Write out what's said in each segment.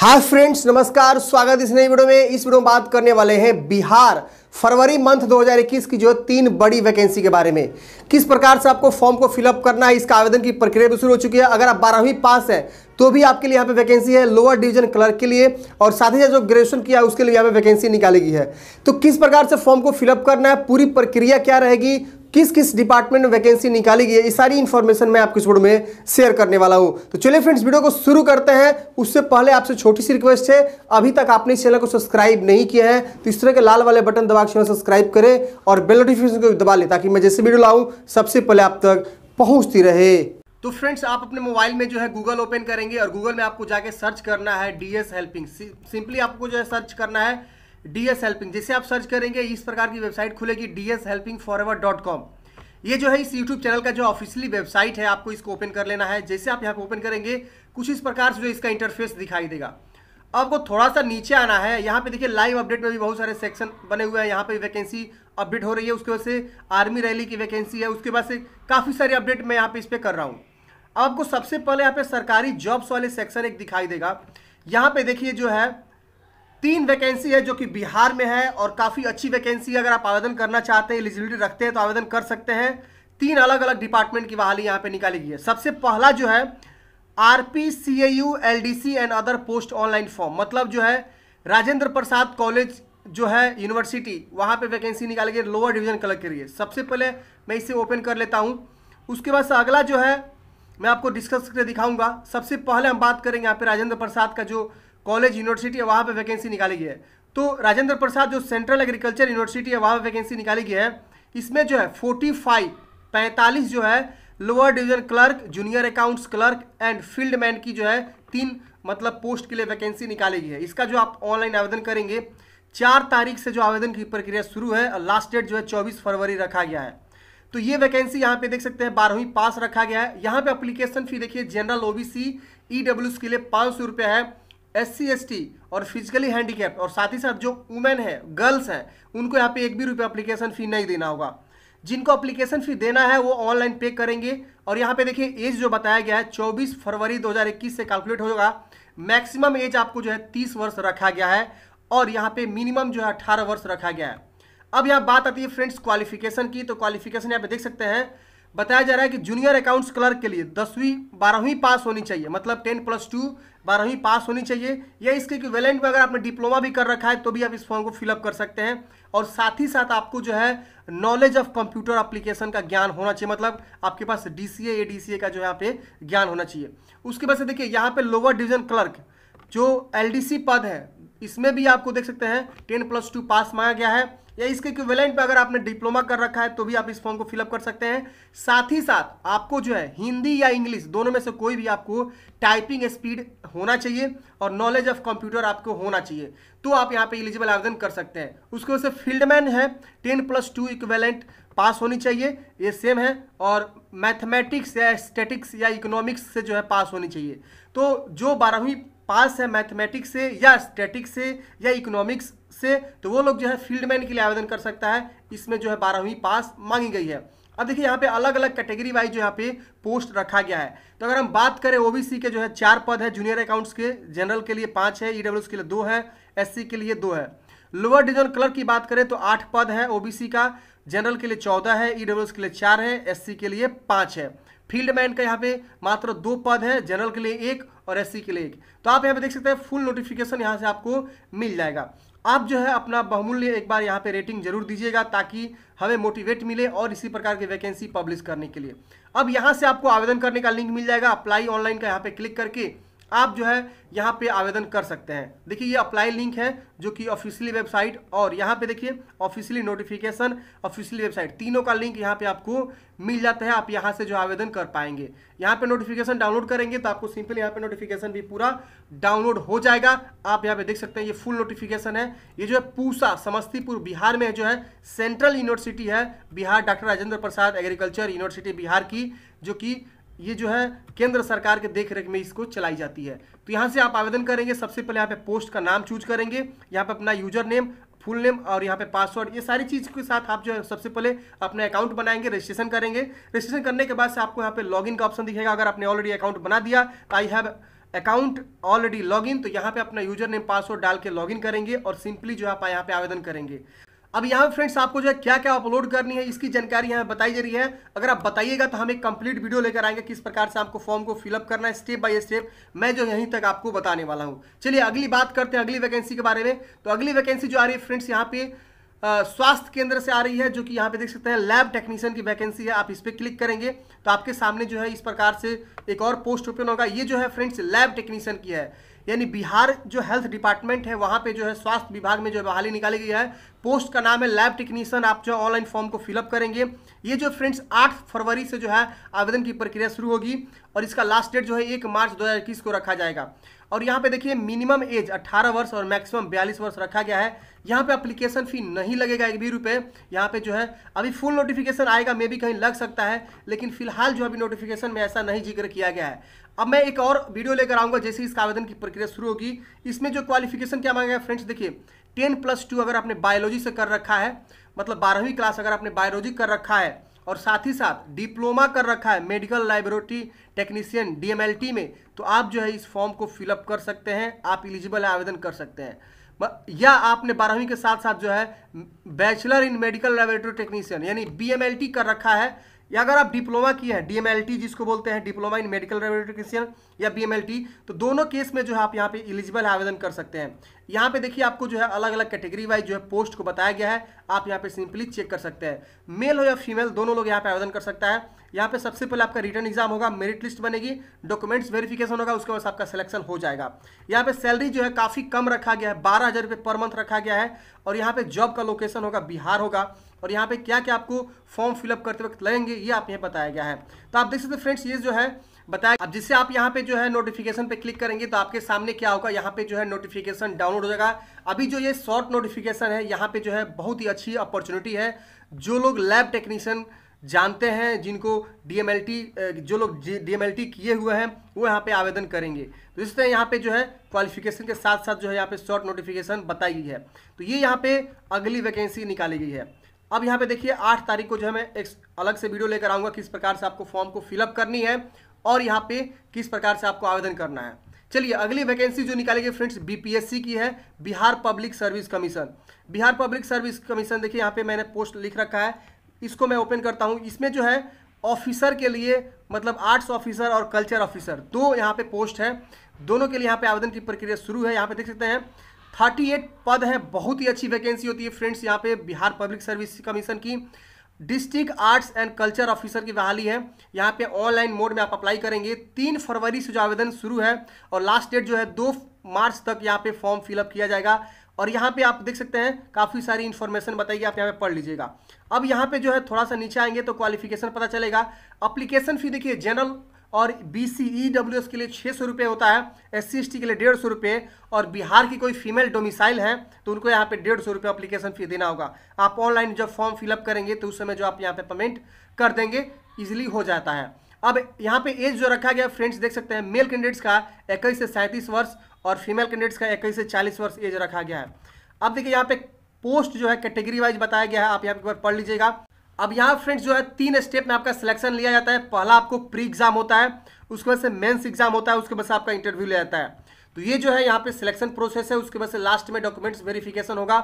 hi friends नमस्कार स्वागत इस नई वीडियो में इस वीडियो में बात करने वाले हैं बिहार फरवरी मंथ 2021 की जो तीन बड़ी वैकेंसी के बारे में किस प्रकार से आपको फॉर्म को फिलअप करना है इसका आवेदन की प्रक्रिया भी शुरू हो चुकी है अगर आप बारहवीं पास है तो भी आपके लिए यहाँ पे वैकेंसी है लोअर डिवीजन क्लर्क के लिए और साथ ही साथ जो ग्रेजुएशन किया है उसके लिए यहाँ पे वैकेंसी निकाली गई है तो किस प्रकार से फॉर्म को फिलअप करना है पूरी प्रक्रिया क्या रहेगी किस किस डिपार्टमेंट में वैकेंसी निकाली गई है ये सारी इन्फॉर्मेशन मैं आपके छोड़ में शेयर करने वाला हूँ तो चलिए फ्रेंड्स वीडियो को शुरू करते हैं उससे पहले आपसे छोटी सी रिक्वेस्ट है अभी तक आपने इस चैनल को सब्सक्राइब नहीं किया है तो इस तरह के लाल वाले बटन दबा के सब्सक्राइब करें और बेल नोटिफिकेशन को दबा लें ताकि मैं जैसे वीडियो लाऊँ सबसे पहले आप तक पहुँचती रहे तो फ्रेंड्स आप अपने मोबाइल में जो है गूगल ओपन करेंगे और गूगल में आपको जाके सर्च करना है डी एस हेल्पिंग सिंपली आपको जो है सर्च करना है डीएस हेल्पिंग जैसे आप सर्च करेंगे इस प्रकार की वेबसाइट खुलेगी DS helping forever dot com ये जो है इस यूट्यूब चैनल का जो ऑफिशियली वेबसाइट है आपको इसको ओपन कर लेना है जैसे आप यहाँ पर ओपन करेंगे कुछ इस प्रकार से जो इसका इंटरफेस दिखाई देगा आपको थोड़ा सा नीचे आना है यहाँ पे देखिए लाइव अपडेट में भी बहुत सारे सेक्शन बने हुए हैं यहाँ पे वैकेंसी अपडेट हो रही है उसके वजह से आर्मी रैली की वैकेंसी है उसके बाद से काफ़ी सारे अपडेट मैं यहाँ पे इस पर कर रहा हूँ आपको सबसे पहले यहाँ पे सरकारी जॉब्स वाले सेक्शन एक दिखाई देगा यहाँ पे देखिए जो है तीन वैकेंसी है जो कि बिहार में है और काफ़ी अच्छी वैकेंसी है अगर आप आवेदन करना चाहते हैं एलिजिबिलिटी रखते हैं तो आवेदन कर सकते हैं तीन अलग अलग डिपार्टमेंट की बहाली यहाँ पे निकाली गई है सबसे पहला जो है R P C A U L D C and other post online form मतलब जो है राजेंद्र प्रसाद कॉलेज जो है यूनिवर्सिटी वहाँ पे वैकेंसी निकाली गई लोअर डिवीजन के लिए सबसे पहले मैं इसे ओपन कर लेता हूँ उसके बाद अगला जो है मैं आपको डिस्कस करके दिखाऊंगा सबसे पहले हम बात करेंगे यहाँ पे राजेंद्र प्रसाद का जो कॉलेज यूनिवर्सिटी है वहाँ पर वैकेंसी निकाली गई है तो राजेंद्र प्रसाद जो सेंट्रल एग्रीकल्चर यूनिवर्सिटी है वहाँ पर वैकेंसी निकाली गई है इसमें जो है फोर्टी फाइव पैंतालीस जो है lower division clerk junior accounts clerk and field man की जो है तीन मतलब पोस्ट के लिए वैकेंसी निकाली गई है इसका जो आप ऑनलाइन आवेदन करेंगे चार तारीख से जो आवेदन की प्रक्रिया शुरू है और लास्ट डेट जो है चौबीस फरवरी रखा गया है तो ये वैकेंसी यहाँ पे देख सकते हैं बारहवीं पास रखा गया है यहाँ पे अप्लीकेशन फी देखिए जनरल ओबीसी ईडब्ल्यूएस के लिए पाँच सौ रुपये है एस सी और फिजिकली हैंडीकैप और साथ ही साथ जो वुमेन है गर्ल्स हैं उनको यहाँ पे एक भी रुपये अप्लीकेशन फ़ी नहीं देना होगा जिनको अप्लीकेशन फ़ी देना है वो ऑनलाइन पे करेंगे और यहाँ पे देखिए एज जो बताया गया है 24 फरवरी 2021 से कैलकुलेट होगा मैक्सिमम एज आपको जो है 30 वर्ष रखा गया है और यहाँ पे मिनिमम जो है 18 वर्ष रखा गया है अब यहाँ बात आती है फ्रेंड्स क्वालिफिकेशन की तो क्वालिफिकेशन यहाँ पे देख सकते हैं बताया जा रहा है कि जूनियर अकाउंट्स क्लर्क के लिए दसवीं बारहवीं पास होनी चाहिए मतलब टेन प्लस टू बारहवीं पास होनी चाहिए या इसके वेलेंट में अगर आपने डिप्लोमा भी कर रखा है तो भी आप इस फॉर्म को फिलअप कर सकते हैं और साथ ही साथ आपको जो है नॉलेज ऑफ कंप्यूटर अप्लीकेशन का ज्ञान होना चाहिए मतलब आपके पास D C A A D C का जो यहाँ पे ज्ञान होना चाहिए उसके बाद से देखिए यहाँ पे लोअर डिवीजन क्लर्क जो एल पद है इसमें भी आपको देख सकते हैं टेन प्लस टू पास मांगा गया है या इसके इक्विवेलेंट पे अगर आपने डिप्लोमा कर रखा है तो भी आप इस फॉर्म को फिलअप कर सकते हैं साथ ही साथ आपको जो है हिंदी या इंग्लिश दोनों में से कोई भी आपको टाइपिंग स्पीड होना चाहिए और नॉलेज ऑफ कंप्यूटर आपको होना चाहिए तो आप यहाँ पे एलिजिबल आवेदन कर सकते हैं उसके वजह से फील्डमैन है ten plus two equivalent pass होनी चाहिए ये सेम है और मैथमेटिक्स या स्टेटिक्स या इकोनॉमिक्स से जो है पास होनी चाहिए तो जो बारहवीं पास है मैथमेटिक्स से या स्टैटिक्स से या इकोनॉमिक्स से तो वो लोग जो है फील्डमैन के लिए आवेदन कर सकता है इसमें जो है बारहवीं पास मांगी गई है अब देखिए यहाँ पे अलग अलग कैटेगरी वाइज जो यहाँ पे पोस्ट रखा गया है तो अगर हम बात करें ओबीसी के जो है चार पद है जूनियर अकाउंट्स के जनरल के लिए पाँच है ई के लिए दो है एस के लिए दो है लोअर डिवीजन क्लर्क की बात करें तो आठ पद है ओबीसी का जनरल के लिए चौदह है ईडब्ल्यूएस के लिए चार है एससी के लिए पाँच है फील्ड मैन का यहाँ पे मात्र दो पद है जनरल के लिए एक और एससी के लिए एक तो आप यहाँ पे देख सकते हैं फुल नोटिफिकेशन यहाँ से आपको मिल जाएगा आप जो है अपना बहुमूल्य एक बार यहाँ पे रेटिंग जरूर दीजिएगा ताकि हमें मोटिवेट मिले और इसी प्रकार की वैकेंसी पब्लिश करने के लिए अब यहाँ से आपको आवेदन करने का लिंक मिल जाएगा अप्लाई ऑनलाइन का यहाँ पे क्लिक करके आप जो है यहाँ पे आवेदन कर सकते हैं देखिए ये अप्लाई लिंक है जो कि ऑफिशियली वेबसाइट और यहाँ पे देखिए ऑफिशियली नोटिफिकेशन ऑफिशियली वेबसाइट तीनों का लिंक यहाँ पे आपको मिल जाता है आप यहाँ से जो आवेदन कर पाएंगे यहाँ पे नोटिफिकेशन डाउनलोड करेंगे तो आपको सिंपल यहाँ पे नोटिफिकेशन भी पूरा डाउनलोड हो जाएगा आप यहाँ पे देख सकते हैं ये फुल नोटिफिकेशन है ये जो है पूसा समस्तीपुर बिहार में जो है सेंट्रल यूनिवर्सिटी है Bihar doctor Rajendra Prasad agriculture university Bihar की जो कि ये जो है केंद्र सरकार के देख रेख में इसको चलाई जाती है तो यहाँ से आप आवेदन करेंगे सबसे पहले यहाँ पे पोस्ट का नाम चूज करेंगे यहाँ पे अपना यूजर नेम फुल नेम और यहाँ पे पासवर्ड ये सारी चीज़ के साथ आप जो है सबसे पहले अपना अकाउंट बनाएंगे रजिस्ट्रेशन करेंगे रजिस्ट्रेशन करने के बाद से आपको यहाँ पे लॉगिन का ऑप्शन दिखेगा अगर आपने ऑलरेडी अकाउंट बना दिया तो I have account already login तो यहाँ पे अपना यूजर नेम पासवर्ड डाल के लॉगिन करेंगे और सिंपली जो है आप यहाँ पे आवेदन करेंगे अब यहाँ पे फ्रेंड्स आपको जो है क्या क्या अपलोड करनी है इसकी जानकारी यहाँ बताई जा रही है अगर आप बताइएगा तो हम एक कंप्लीट वीडियो लेकर आएंगे किस प्रकार से आपको फॉर्म को फिलअप करना है स्टेप बाय स्टेप मैं जो यहीं तक आपको बताने वाला हूँ चलिए अगली बात करते हैं अगली वैकेंसी के बारे में तो अगली वैकेंसी जो आ रही है फ्रेंड्स यहाँ पे स्वास्थ्य केंद्र से आ रही है जो कि यहाँ पे देख सकते हैं लैब टेक्नीशियन की वैकेंसी है आप इस पर क्लिक करेंगे तो आपके सामने जो है इस प्रकार से एक और पोस्ट ओपन होगा ये जो है फ्रेंड्स लैब टेक्नीशियन की है यानी बिहार जो हेल्थ डिपार्टमेंट है वहाँ पे जो है स्वास्थ्य विभाग में जो बहाली निकाली गई है पोस्ट का नाम है लैब टेक्नीशियन आप जो ऑनलाइन फॉर्म को फिलअप करेंगे ये जो फ्रेंड्स आठ फरवरी से जो है आवेदन की प्रक्रिया शुरू होगी और इसका लास्ट डेट जो है एक मार्च दो को रखा जाएगा और यहाँ पे देखिए मिनिमम एज 18 वर्ष और मैक्सिमम 42 वर्ष रखा गया है यहाँ पे अप्लीकेशन फ़ी नहीं लगेगा एक भी रुपये यहाँ पे जो है अभी फुल नोटिफिकेशन आएगा मे भी कहीं लग सकता है लेकिन फिलहाल जो अभी नोटिफिकेशन में ऐसा नहीं जिक्र किया गया है अब मैं एक और वीडियो लेकर आऊँगा जैसे इसका आवेदन की प्रक्रिया शुरू होगी इसमें जो क्वालिफिकेशन क्या मांगेगा फ्रेंड्स देखिए टेन प्लस टू अगर आपने बायोलॉजी से कर रखा है मतलब बारहवीं क्लास अगर आपने बायोलॉजी कर रखा है और साथ ही साथ डिप्लोमा कर रखा है मेडिकल लाइब्रेटरी टेक्नीशियन डीएमएलटी में तो आप जो है इस फॉर्म को फिलअप कर सकते हैं आप इलिजिबल है आवेदन कर सकते हैं या आपने बारहवीं के साथ साथ जो है bachelor in medical laboratory technician यानी बीएमएलटी कर रखा है या अगर आप डिप्लोमा किया है डीएमएलटी जिसको बोलते हैं डिप्लोमा इन मेडिकल रेबोरेटोक्रिशियन या बीएमएलटी तो दोनों केस में जो है आप यहाँ पे इलिजिबल आवेदन कर सकते हैं यहाँ पे देखिए आपको जो है अलग अलग कैटेगरी वाइज जो है पोस्ट को बताया गया है आप यहाँ पे सिंपली चेक कर सकते हैं मेल हो या फीमेल दोनों लोग यहाँ पे आवेदन कर सकता है यहाँ पे सबसे पहले आपका रिटर्न एग्जाम होगा मेरिट लिस्ट बनेगी डॉक्यूमेंट्स वेरिफिकेशन होगा उसके बाद आपका सिलेक्शन हो जाएगा यहाँ पे सैलरी जो है काफ़ी कम रखा गया है बारह हज़ार पर मंथ रखा गया है और यहाँ पे जॉब का लोकेशन होगा बिहार होगा और यहाँ पे क्या क्या आपको फॉर्म फिलअप करते वक्त लगेंगे ये आप यहाँ बताया गया है तो आप देख सकते हैं फ्रेंड्स ये जो है बताया अब जिससे आप यहाँ पे जो है नोटिफिकेशन पे क्लिक करेंगे तो आपके सामने क्या होगा यहाँ पे जो है नोटिफिकेशन डाउनलोड हो जाएगा अभी जो ये शॉर्ट नोटिफिकेशन है यहाँ पे जो है बहुत ही अच्छी अपॉर्चुनिटी है जो लोग लैब टेक्नीशियन जानते हैं जिनको डीएमएलटी जो लोग डीएमएलटी किए हुए हैं वो यहाँ पे आवेदन करेंगे तो इस तरह यहाँ पे जो है क्वालिफिकेशन के साथ साथ जो है यहाँ पे शॉर्ट नोटिफिकेशन बताई गई है तो ये यहाँ पे अगली वैकेंसी निकाली गई है अब यहाँ पे देखिए आठ तारीख को जो है मैं एक अलग से वीडियो लेकर आऊँगा किस प्रकार से आपको फॉर्म को फिलअप करनी है और यहाँ पे किस प्रकार से आपको आवेदन करना है चलिए अगली वैकेंसी जो निकाली गई फ्रेंड्स बीपीएससी की है Bihar public service commission Bihar public service commission देखिए यहाँ पे मैंने पोस्ट लिख रखा है इसको मैं ओपन करता हूँ इसमें जो है ऑफिसर के लिए मतलब आर्ट्स ऑफिसर और कल्चर ऑफिसर दो यहाँ पे पोस्ट है दोनों के लिए यहाँ पे आवेदन की प्रक्रिया शुरू है यहाँ पे देख सकते हैं थर्टी एट पद है बहुत ही अच्छी वैकेंसी होती है फ्रेंड्स यहाँ पे बिहार पब्लिक सर्विस कमीशन की district arts and culture officer की बहाली है यहाँ पे ऑनलाइन मोड में आप अप्लाई करेंगे तीन फरवरी से जो आवेदन शुरू है और लास्ट डेट जो है दो मार्च तक यहाँ पे फॉर्म फिलअप किया जाएगा और यहाँ पे आप देख सकते हैं काफ़ी सारी इन्फॉर्मेशन बताइए आप यहाँ पे पढ़ लीजिएगा अब यहाँ पे जो है थोड़ा सा नीचे आएंगे तो क्वालिफिकेशन पता चलेगा अप्लीकेशन फी देखिए जनरल और B C E W S के लिए छः सौ रुपये होता है एस सी एस टी के लिए डेढ़ सौ रुपये और बिहार की कोई फीमेल डोमिसाइल है तो उनको यहाँ पे डेढ़ सौ रुपये अप्लीकेशन फ़ी देना होगा आप ऑनलाइन जब फॉर्म फिलअप करेंगे तो उस समय जो आप यहाँ पे पेमेंट कर देंगे ईजिली हो जाता है अब यहाँ पे एज जो रखा गया फ्रेंड्स देख सकते हैं मेल कैंडिडेट्स का इक्कीस से सैंतीस वर्ष और फीमेल कैंडिडेट्स का इक्कीस से चालीस वर्ष एज रखा गया है अब देखिए यहाँ पे पोस्ट जो है कैटेगरी वाइज बताया गया है आप यहाँ पे पढ़ लीजिएगा अब यहाँ फ्रेंड्स जो है तीन स्टेप में आपका सिलेक्शन लिया जाता है पहला आपको प्री एग्जाम होता है उसके बाद से मेंस एग्जाम होता है उसके बाद से आपका इंटरव्यू लिया जाता है तो ये जो है यहाँ पे सिलेक्शन प्रोसेस है उसके बाद से लास्ट में डॉक्यूमेंट्स वेरिफिकेशन होगा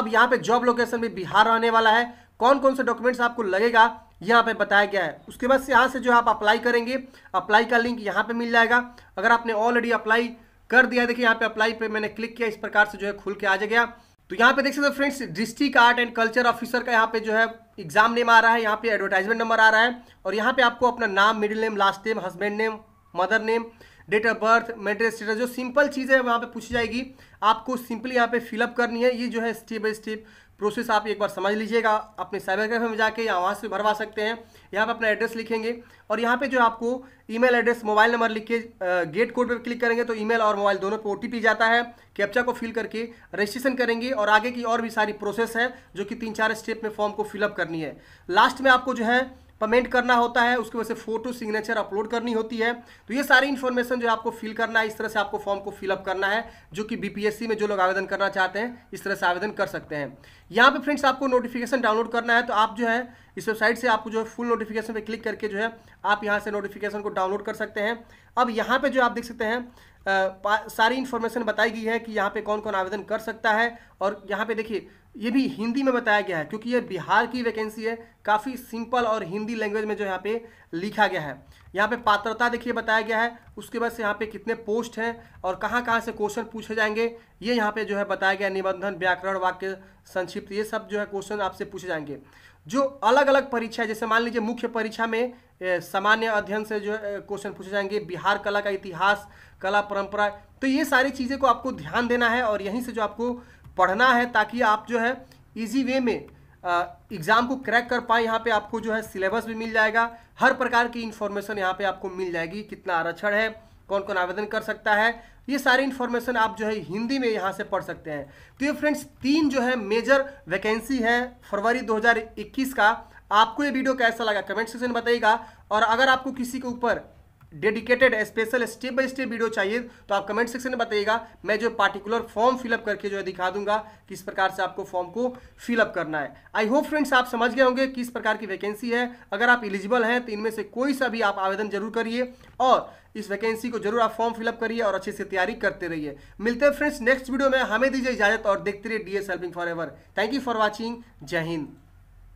अब यहाँ पे जॉब लोकेशन भी बिहार आने वाला है कौन कौन से डॉक्यूमेंट्स आपको लगेगा यहाँ पे बताया गया है उसके बाद से यहाँ से जो आप अप्लाई करेंगे अप्लाई का लिंक यहाँ पे मिल जाएगा अगर आपने ऑलरेडी अप्लाई कर दिया देखिए यहाँ पे अप्लाई पे मैंने क्लिक किया इस प्रकार से जो है खुल के आ जाएगा तो यहाँ पे देख सकते हो friends district art and culture officer का यहाँ पे जो है एग्जाम नेम आ रहा है यहाँ पे एडवर्टाइजमेंट नंबर आ रहा है और यहाँ पे आपको अपना नाम middle name last name husband name mother name date of birth marital status जो सिंपल चीज़ है वहाँ पे पूछी जाएगी आपको सिंपली यहाँ पे फिलअप करनी है ये जो है स्टेप बाई स्टेप प्रोसेस आप एक बार समझ लीजिएगा अपने साइबर कैफे में जाके या वहाँ से भरवा सकते हैं यहाँ पे अपना एड्रेस लिखेंगे और यहाँ पे जो आपको ईमेल एड्रेस मोबाइल नंबर लिख के गेट कोड पे क्लिक करेंगे तो ईमेल और मोबाइल दोनों पे ओ जाता है कैप्चा को फिल करके रजिस्ट्रेशन करेंगे और आगे की और भी सारी प्रोसेस है जो कि तीन चार स्टेप में फॉर्म को फिलअप करनी है लास्ट में आपको जो है पेमेंट करना होता है उसके वजह से फोटो सिग्नेचर अपलोड करनी होती है तो ये सारी इन्फॉर्मेशन जो है आपको फिल करना है इस तरह से आपको फॉर्म को फिलअप करना है जो कि बीपीएससी में जो लोग आवेदन करना चाहते हैं इस तरह से आवेदन कर सकते हैं यहाँ पे फ्रेंड्स आपको नोटिफिकेशन डाउनलोड करना है तो आप जो है इस वेबसाइट से आपको जो है फुल नोटिफिकेशन पर क्लिक करके जो है आप यहाँ से नोटिफिकेशन को डाउनलोड कर सकते हैं अब यहाँ पर जो आप देख सकते हैं सारी इन्फॉर्मेशन बताई गई है कि यहाँ पर कौन कौन आवेदन कर सकता है और यहाँ पर देखिए ये भी हिंदी में बताया गया है क्योंकि ये बिहार की वैकेंसी है काफ़ी सिंपल और हिंदी लैंग्वेज में जो यहाँ पे लिखा गया है यहाँ पे पात्रता देखिए बताया गया है उसके बाद से यहाँ पे कितने पोस्ट हैं और कहाँ कहाँ से क्वेश्चन पूछे जाएंगे ये यहाँ पे जो है बताया गया निबंधन व्याकरण वाक्य संक्षिप्त ये सब जो है क्वेश्चन आपसे पूछे जाएंगे जो अलग अलग परीक्षा जैसे मान लीजिए मुख्य परीक्षा में सामान्य अध्ययन से जो है क्वेश्चन पूछे जाएंगे बिहार कला का इतिहास कला परंपरा तो ये सारी चीज़ें को आपको ध्यान देना है और यहीं से जो आपको पढ़ना है ताकि आप जो है ईजी वे में एग्ज़ाम को क्रैक कर पाए यहाँ पे आपको जो है सिलेबस भी मिल जाएगा हर प्रकार की इन्फॉर्मेशन यहाँ पे आपको मिल जाएगी कितना आरक्षण है कौन कौन आवेदन कर सकता है ये सारी इन्फॉर्मेशन आप जो है हिंदी में यहाँ से पढ़ सकते हैं तो ये फ्रेंड्स तीन जो है मेजर वैकेंसी है फरवरी दो का आपको ये वीडियो कैसा लगा कमेंट सेक्शन में बताइएगा और अगर आपको किसी के ऊपर dedicated special step by step video चाहिए तो आप कमेंट सेक्शन में बताइएगा मैं जो पार्टिकुलर फॉर्म फिलअप करके जो है दिखा दूंगा किस प्रकार से आपको फॉर्म को फिलअप करना है आई होप फ्रेंड्स आप समझ गए होंगे किस प्रकार की वैकेंसी है अगर आप इलिजिबल हैं तो इनमें से कोई सा भी आप आवेदन जरूर करिए और इस वैकेंसी को जरूर आप फॉर्म फिलअप करिए और अच्छे से तैयारी करते रहिए मिलते हैं फ्रेंड्स नेक्स्ट वीडियो में हमें दीजिए इजाजत और देखते रहिए D S helping forever thank you for watching जय हिंद